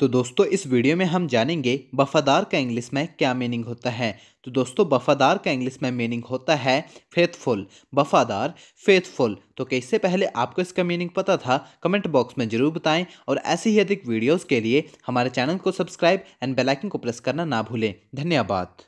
तो दोस्तों इस वीडियो में हम जानेंगे वफादार का इंग्लिश में क्या मीनिंग होता है तो दोस्तों वफादार का इंग्लिश में मीनिंग होता है फेथफुल वफादार फेथफुल तो कैसे पहले आपको इसका मीनिंग पता था कमेंट बॉक्स में जरूर बताएं और ऐसे ही अधिक वीडियोस के लिए हमारे चैनल को सब्सक्राइब एंड बेलाइकन को प्रेस करना ना भूलें धन्यवाद